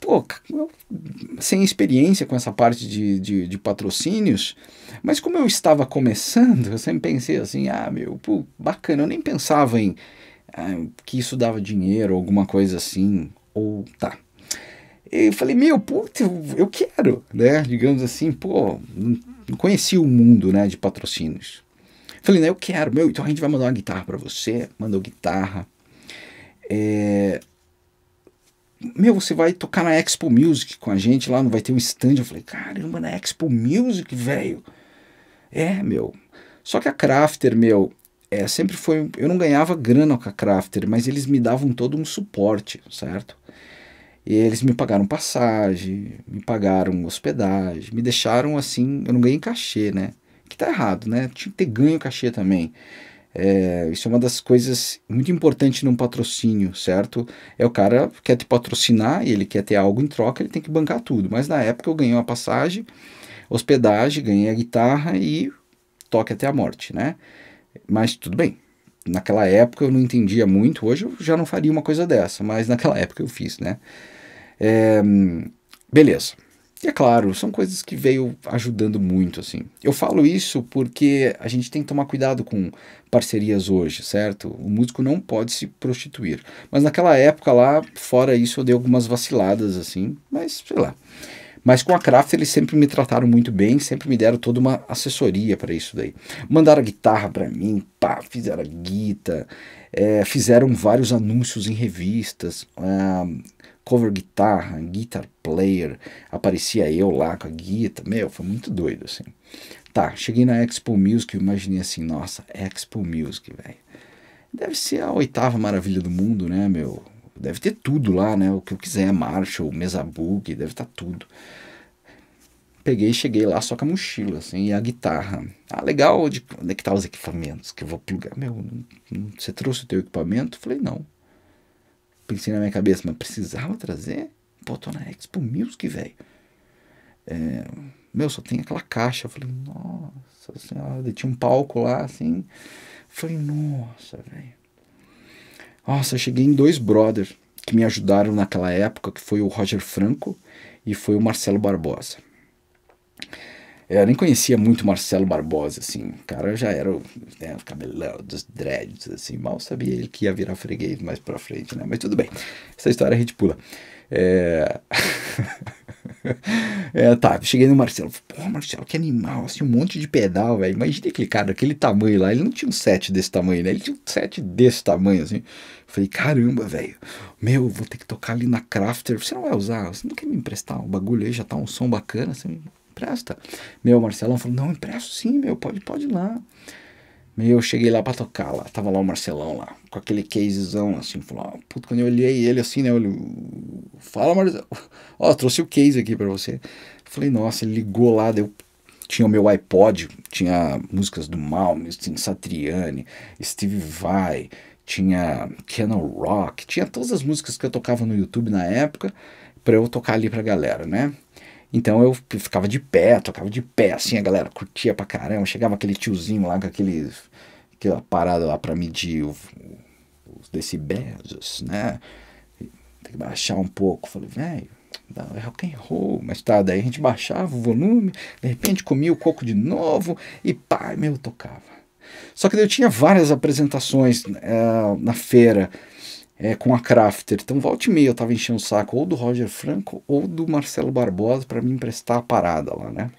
pô, sem experiência com essa parte de, de, de, patrocínios, mas como eu estava começando, eu sempre pensei assim, ah, meu, pô, bacana, eu nem pensava em ah, que isso dava dinheiro, alguma coisa assim, ou tá. Eu falei, meu, puta, eu, eu quero, né? Digamos assim, pô, não conhecia o mundo, né, de patrocínios. Falei, né, eu quero, meu, então a gente vai mandar uma guitarra para você, mandou guitarra. É, meu, você vai tocar na Expo Music com a gente lá, não vai ter um stand. Eu falei, caramba, na Expo Music, velho. É, meu. Só que a Crafter, meu, é, sempre foi. Eu não ganhava grana com a Crafter, mas eles me davam todo um suporte, certo? E eles me pagaram passagem, me pagaram hospedagem, me deixaram assim. Eu não ganhei cachê, né? Que tá errado, né? Tinha que ter ganho cachê também. É, isso é uma das coisas muito importantes num patrocínio, certo? É o cara quer te patrocinar e ele quer ter algo em troca, ele tem que bancar tudo. Mas na época eu ganhei uma passagem, hospedagem, ganhei a guitarra e toque até a morte, né? Mas tudo bem. Naquela época eu não entendia muito, hoje eu já não faria uma coisa dessa, mas naquela época eu fiz, né? É, beleza. E é claro, são coisas que veio ajudando muito, assim. Eu falo isso porque a gente tem que tomar cuidado com parcerias hoje, certo? O músico não pode se prostituir. Mas naquela época lá, fora isso, eu dei algumas vaciladas, assim, mas sei lá. Mas com a Craft eles sempre me trataram muito bem, sempre me deram toda uma assessoria para isso daí. Mandaram guitarra para mim, pá, fizeram guita, é, fizeram vários anúncios em revistas, é, cover guitarra, guitar player, aparecia eu lá com a guita, meu, foi muito doido assim. Tá, cheguei na Expo Music e imaginei assim, nossa, Expo Music, velho. Deve ser a oitava maravilha do mundo, né, meu? Deve ter tudo lá, né? O que eu quiser, Marshall, mesa book, deve estar tá tudo. Peguei e cheguei lá só com a mochila, assim, e a guitarra. Ah, legal, onde, onde é que tá os equipamentos que eu vou plugar? Meu, você trouxe o teu equipamento? Falei, não. Pensei na minha cabeça, mas precisava trazer? Pô, tô na Expo Music, velho. É, meu, só tem aquela caixa. falei, nossa senhora, tinha um palco lá, assim. falei, nossa, velho. Nossa, eu cheguei em dois brothers que me ajudaram naquela época, que foi o Roger Franco e foi o Marcelo Barbosa. É, eu nem conhecia muito Marcelo Barbosa, assim. O cara já era o né, cabelão dos dreads, assim. Mal sabia ele que ia virar freguês mais pra frente, né? Mas tudo bem. Essa história a gente pula. É... é, tá, cheguei no Marcelo. Pô, Marcelo, que animal, assim, um monte de pedal, velho. Imagina aquele cara daquele tamanho lá. Ele não tinha um set desse tamanho, né? Ele tinha um set desse tamanho, assim. Falei, caramba, velho. Meu, vou ter que tocar ali na Crafter. Você não vai usar? Você não quer me emprestar um bagulho aí? Já tá um som bacana, você assim? me empresta. Meu, Marcelo falou, não, empresto sim, meu, pode, pode ir lá. Meio eu cheguei lá pra tocar lá. Tava lá o Marcelão lá, com aquele casezão assim. Falou, ah, puto, quando eu olhei ele assim, né? Olhei, Fala, Marcelão. Ó, trouxe o case aqui pra você. Falei, nossa, ele ligou lá, deu. Tinha o meu iPod, tinha músicas do Malmes, tinha Satriani, Steve Vai, tinha Canon Rock, tinha todas as músicas que eu tocava no YouTube na época, pra eu tocar ali pra galera, né? Então eu ficava de pé, tocava de pé, assim, a galera curtia pra caramba. Chegava aquele tiozinho lá com aquele, aquela parada lá pra medir o, os decibéis, né? Tem que baixar um pouco. Falei, velho, é rock and roll, mas tá, daí a gente baixava o volume, de repente comia o coco de novo e pá, meu, tocava. Só que daí eu tinha várias apresentações uh, na feira é, com a Crafter. Então, volte e meia eu tava enchendo o saco ou do Roger Franco ou do Marcelo Barbosa para me emprestar a parada lá, né?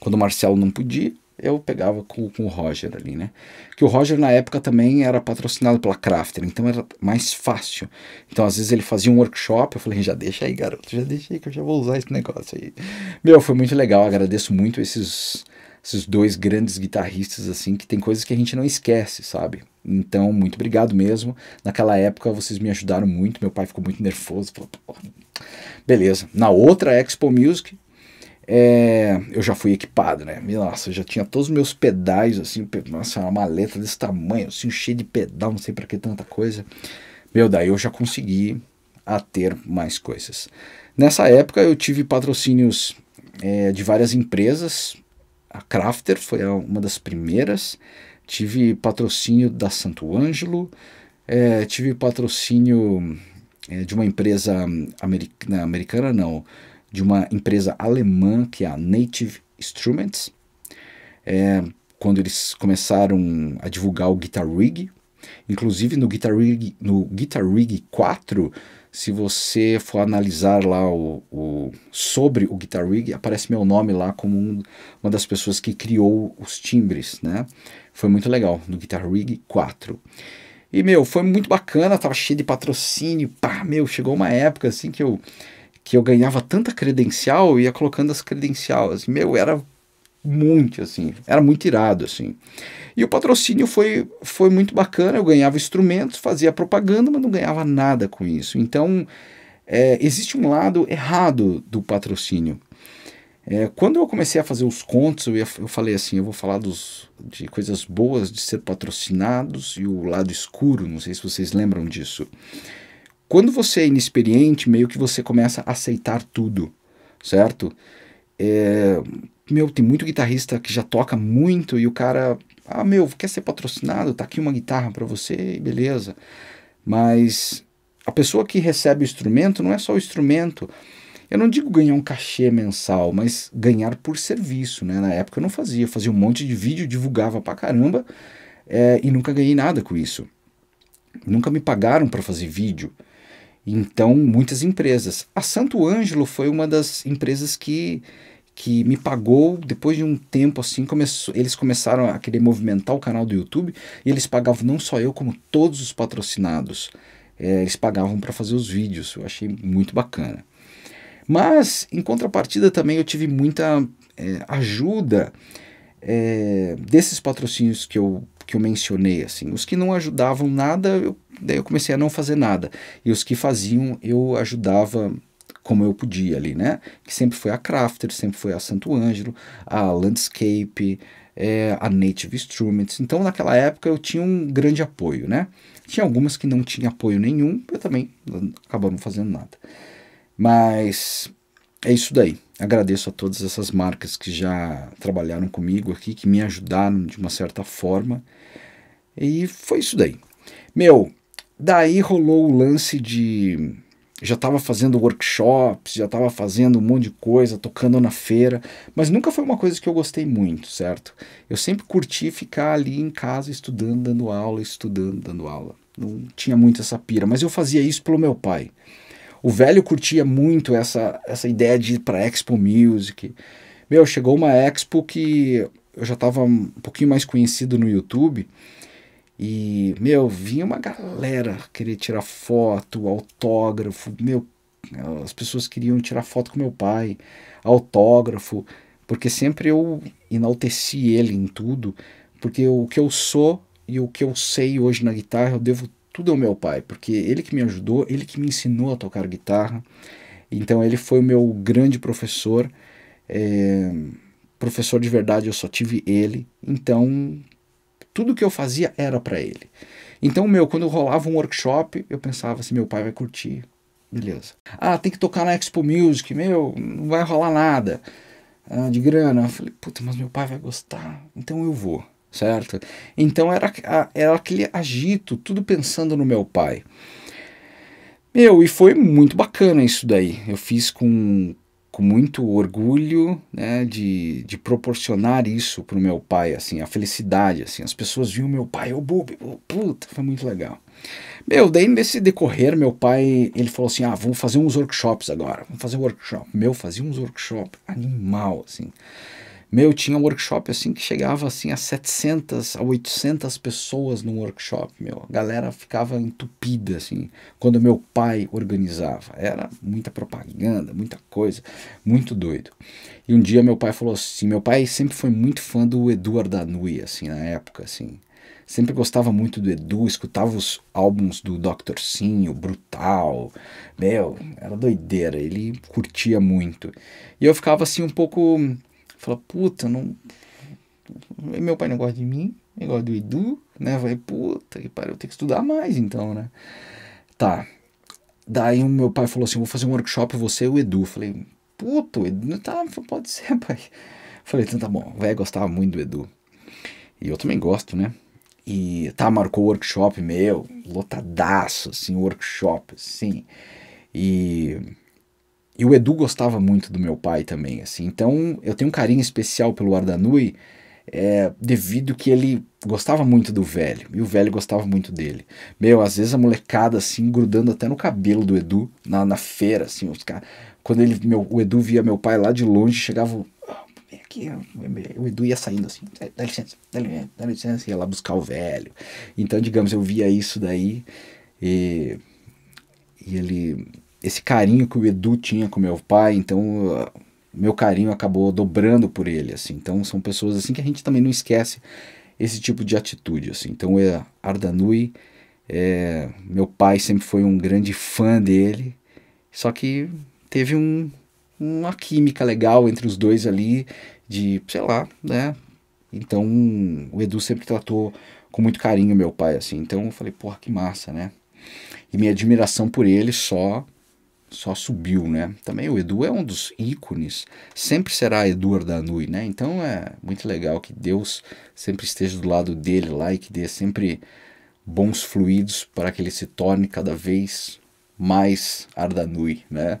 Quando o Marcelo não podia, eu pegava com, com, o Roger ali, né? Que o Roger na época também era patrocinado pela Crafter, então era mais fácil. Então às vezes ele fazia um workshop, eu falei, já deixa aí, garoto, já deixa aí que eu já vou usar esse negócio aí. Meu, foi muito legal, agradeço muito esses, esses dois grandes guitarristas, assim, que tem coisas que a gente não esquece, sabe? Então, muito obrigado mesmo. Naquela época vocês me ajudaram muito, meu pai ficou muito nervoso. Falou, Beleza. Na outra Expo Music, é, eu já fui equipado, né? Nossa, eu já tinha todos os meus pedais, assim, nossa, uma maleta desse tamanho, assim, cheia de pedal, não sei para que tanta coisa. Meu, daí eu já consegui a ter mais coisas. Nessa época eu tive patrocínios é, de várias empresas, a Crafter foi uma das primeiras, tive patrocínio da Santo Ângelo, é, tive patrocínio é, de uma empresa americana, americana, não, de uma empresa alemã que é a Native Instruments. É, quando eles começaram a divulgar o Guitar Rig, inclusive no Guitar Rig, no Guitar Rig 4, se você for analisar lá o, o, sobre o Guitar Rig, aparece meu nome lá como um, uma das pessoas que criou os timbres, né? Foi muito legal, no Guitar Rig 4. E, meu, foi muito bacana, tava cheio de patrocínio, pá, meu, chegou uma época, assim, que eu, que eu ganhava tanta credencial, eu ia colocando as credenciais, meu, era muito, assim, era muito irado, assim. E o patrocínio foi, foi muito bacana, eu ganhava instrumentos, fazia propaganda, mas não ganhava nada com isso. Então, é, existe um lado errado do patrocínio, é, quando eu comecei a fazer os contos, eu, ia, eu falei assim, eu vou falar dos, de coisas boas, de ser patrocinados e o lado escuro, não sei se vocês lembram disso. Quando você é inexperiente, meio que você começa a aceitar tudo, certo? É, meu, tem muito guitarrista que já toca muito e o cara, ah, meu, quer ser patrocinado? Tá aqui uma guitarra para você, beleza. Mas a pessoa que recebe o instrumento não é só o instrumento, eu não digo ganhar um cachê mensal, mas ganhar por serviço, né? Na época eu não fazia, eu fazia um monte de vídeo, divulgava pra caramba é, e nunca ganhei nada com isso. Nunca me pagaram para fazer vídeo. Então, muitas empresas. A Santo Ângelo foi uma das empresas que, que me pagou depois de um tempo assim. Começou, eles começaram a querer movimentar o canal do YouTube e eles pagavam não só eu, como todos os patrocinados. É, eles pagavam para fazer os vídeos. Eu achei muito bacana. Mas, em contrapartida, também eu tive muita é, ajuda é, desses patrocínios que eu, que eu mencionei. assim Os que não ajudavam nada, eu, daí eu comecei a não fazer nada. E os que faziam, eu ajudava como eu podia ali, né? Que sempre foi a Crafter, sempre foi a Santo Ângelo, a Landscape, é, a Native Instruments. Então, naquela época, eu tinha um grande apoio, né? Tinha algumas que não tinha apoio nenhum, eu também hum, acabava não fazendo nada. Mas é isso daí. Agradeço a todas essas marcas que já trabalharam comigo aqui, que me ajudaram de uma certa forma. E foi isso daí. Meu, daí rolou o lance de. Já estava fazendo workshops, já estava fazendo um monte de coisa, tocando na feira, mas nunca foi uma coisa que eu gostei muito, certo? Eu sempre curti ficar ali em casa estudando, dando aula, estudando, dando aula. Não tinha muito essa pira, mas eu fazia isso pelo meu pai. O velho curtia muito essa, essa ideia de ir para Expo Music. Meu, chegou uma Expo que eu já estava um pouquinho mais conhecido no YouTube. E, meu, vinha uma galera querer tirar foto, autógrafo. Meu, as pessoas queriam tirar foto com meu pai, autógrafo, porque sempre eu enalteci ele em tudo, porque o que eu sou e o que eu sei hoje na guitarra eu devo tudo é o meu pai, porque ele que me ajudou, ele que me ensinou a tocar guitarra. Então ele foi o meu grande professor. É, professor de verdade eu só tive ele. Então tudo que eu fazia era para ele. Então, meu, quando rolava um workshop, eu pensava assim, meu pai vai curtir. Beleza. Ah, tem que tocar na Expo Music, meu, não vai rolar nada ah, de grana. Eu falei, puta, mas meu pai vai gostar, então eu vou certo? Então era, era aquele agito, tudo pensando no meu pai. Meu, e foi muito bacana isso daí. Eu fiz com, com muito orgulho né, de, de proporcionar isso para o meu pai, assim, a felicidade, assim. As pessoas viam meu pai, o Bubi, puta, foi muito legal. Meu, daí nesse decorrer, meu pai, ele falou assim, ah, vamos fazer uns workshops agora, vamos fazer workshop. Meu, fazia uns workshops animal, assim. Meu, tinha um workshop assim que chegava assim a 700, a 800 pessoas num workshop, meu. A galera ficava entupida assim, quando meu pai organizava. Era muita propaganda, muita coisa, muito doido. E um dia meu pai falou assim, meu pai sempre foi muito fã do Eduardo Ardanui assim, na época assim. Sempre gostava muito do Edu, escutava os álbuns do Dr. Sim, o Brutal. Meu, era doideira, ele curtia muito. E eu ficava assim um pouco Fala, puta, não. Meu pai não gosta de mim, ele gosta do Edu, né? Vai, puta, que pariu, eu tenho que estudar mais então, né? Tá. Daí o meu pai falou assim: vou fazer um workshop, você e o Edu. Falei, puta, o Edu, tá, pode ser, pai. Falei, então tá bom, vai gostar muito do Edu. E eu também gosto, né? E tá, marcou o workshop meu, lotadaço, assim, workshop, assim. E e o Edu gostava muito do meu pai também, assim. Então eu tenho um carinho especial pelo Ardanui, é, devido que ele gostava muito do velho e o velho gostava muito dele. Meu, às vezes a molecada assim grudando até no cabelo do Edu na, na feira, assim, os caras. Quando ele, meu, o Edu via meu pai lá de longe, chegava ah, aqui, ah, o Edu ia saindo assim, dá licença, dá licença, dá licença, ia lá buscar o velho. Então, digamos, eu via isso daí e, e ele esse carinho que o Edu tinha com meu pai, então ah, meu carinho acabou dobrando por ele, assim. Então são pessoas assim que a gente também não esquece esse tipo de atitude, assim. Então é Ardanui, é, meu pai sempre foi um grande fã dele, só que teve um, uma química legal entre os dois ali, de, sei lá, né? Então o Edu sempre tratou com muito carinho meu pai, assim. Então eu falei, porra, que massa, né? E minha admiração por ele só só subiu, né? Também o Edu é um dos ícones, sempre será Edu Ardanui, né? Então é muito legal que Deus sempre esteja do lado dele lá e que dê sempre bons fluidos para que ele se torne cada vez mais Ardanui, né?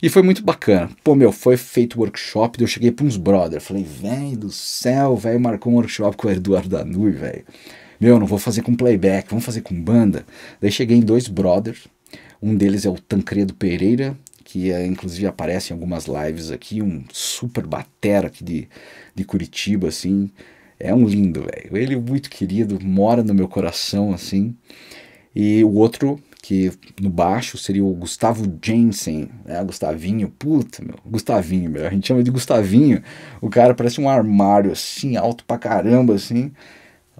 E foi muito bacana. Pô, meu, foi feito workshop, eu cheguei para uns brother, falei, vem do céu, velho, marcou um workshop com o Edu Ardanui, velho. Meu, não vou fazer com playback, vamos fazer com banda. Daí cheguei em dois brothers, um deles é o Tancredo Pereira, que é, inclusive aparece em algumas lives aqui, um super batera aqui de, de Curitiba, assim. É um lindo, velho. Ele é muito querido, mora no meu coração, assim. E o outro, que no baixo seria o Gustavo Jensen, né? Gustavinho, puta, meu, Gustavinho, meu. A gente chama de Gustavinho. O cara parece um armário, assim, alto pra caramba, assim.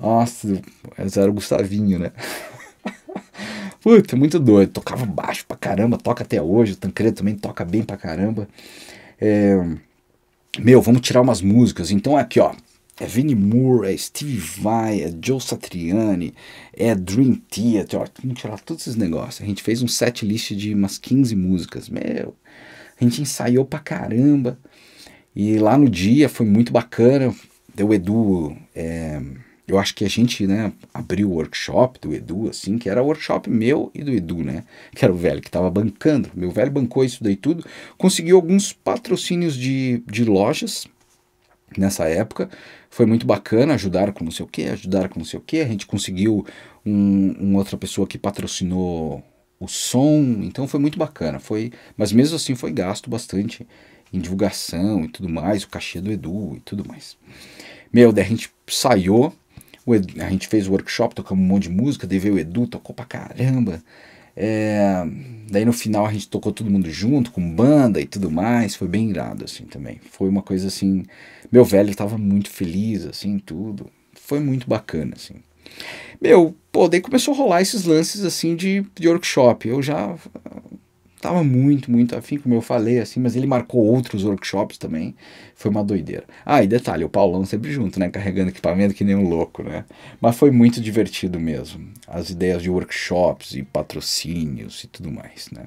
Nossa, mas era o Gustavinho, né? Puta, é muito doido. Tocava baixo pra caramba, toca até hoje. O Tancredo também toca bem pra caramba. É, meu, vamos tirar umas músicas. Então aqui, ó. É Vinnie Moore, é Steve Vai, é Joe Satriani, é Dream Theater. Ó, vamos tirar todos esses negócios. A gente fez um set list de umas 15 músicas. Meu, a gente ensaiou pra caramba. E lá no dia foi muito bacana. Deu Edu. É, eu acho que a gente, né, abriu o workshop do Edu, assim, que era o workshop meu e do Edu, né, que era o velho que estava bancando, meu velho bancou isso daí tudo, conseguiu alguns patrocínios de, de lojas nessa época, foi muito bacana, ajudaram com não sei o que, ajudaram com não sei o que, a gente conseguiu um, uma outra pessoa que patrocinou o som, então foi muito bacana, foi, mas mesmo assim foi gasto bastante em divulgação e tudo mais, o cachê do Edu e tudo mais. Meu, daí a gente saiu, Edu, a gente fez o workshop, tocamos um monte de música, DV o Edu, tocou pra caramba. É, daí no final a gente tocou todo mundo junto, com banda e tudo mais, foi bem irado, assim, também. Foi uma coisa, assim, meu velho tava muito feliz, assim, tudo. Foi muito bacana, assim. Meu, pô, daí começou a rolar esses lances, assim, de, de workshop. Eu já, Tava muito, muito afim, como eu falei, assim, mas ele marcou outros workshops também. Foi uma doideira. Ah, e detalhe, o Paulão sempre junto, né? Carregando equipamento que nem um louco, né? Mas foi muito divertido mesmo. As ideias de workshops e patrocínios e tudo mais, né?